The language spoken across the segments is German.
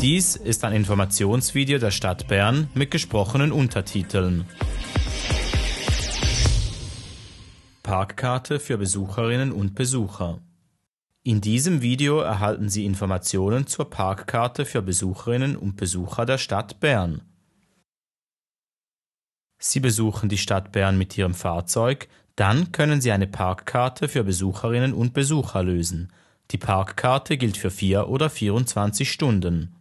Dies ist ein Informationsvideo der Stadt Bern mit gesprochenen Untertiteln. Parkkarte für Besucherinnen und Besucher. In diesem Video erhalten Sie Informationen zur Parkkarte für Besucherinnen und Besucher der Stadt Bern. Sie besuchen die Stadt Bern mit Ihrem Fahrzeug, dann können Sie eine Parkkarte für Besucherinnen und Besucher lösen. Die Parkkarte gilt für 4 oder 24 Stunden.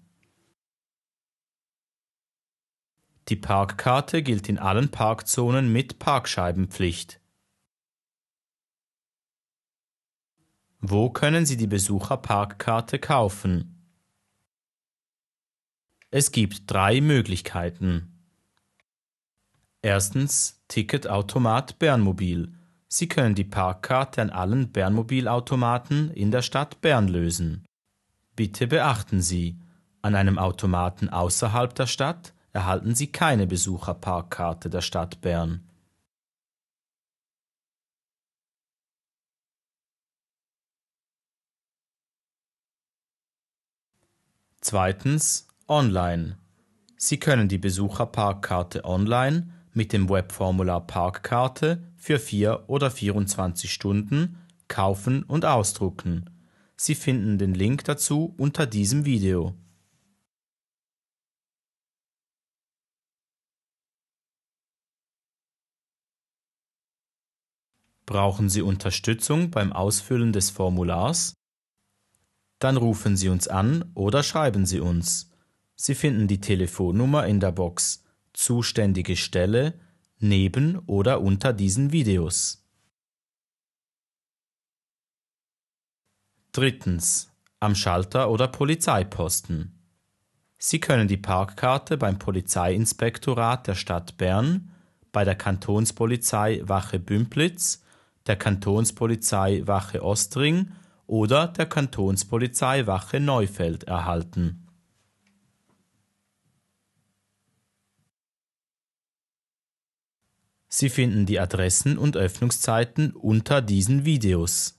Die Parkkarte gilt in allen Parkzonen mit Parkscheibenpflicht. Wo können Sie die Besucherparkkarte kaufen? Es gibt drei Möglichkeiten. Erstens Ticketautomat Bernmobil. Sie können die Parkkarte an allen Bernmobilautomaten in der Stadt Bern lösen. Bitte beachten Sie, an einem Automaten außerhalb der Stadt erhalten Sie keine Besucherparkkarte der Stadt Bern. Zweitens online. Sie können die Besucherparkkarte online mit dem Webformular Parkkarte für 4 oder 24 Stunden kaufen und ausdrucken. Sie finden den Link dazu unter diesem Video. Brauchen Sie Unterstützung beim Ausfüllen des Formulars? Dann rufen Sie uns an oder schreiben Sie uns. Sie finden die Telefonnummer in der Box Zuständige Stelle neben oder unter diesen Videos. Drittens. Am Schalter oder Polizeiposten. Sie können die Parkkarte beim Polizeiinspektorat der Stadt Bern, bei der Kantonspolizei Wache Bümplitz der Kantonspolizeiwache Ostring oder der Kantonspolizeiwache Neufeld erhalten. Sie finden die Adressen und Öffnungszeiten unter diesen Videos.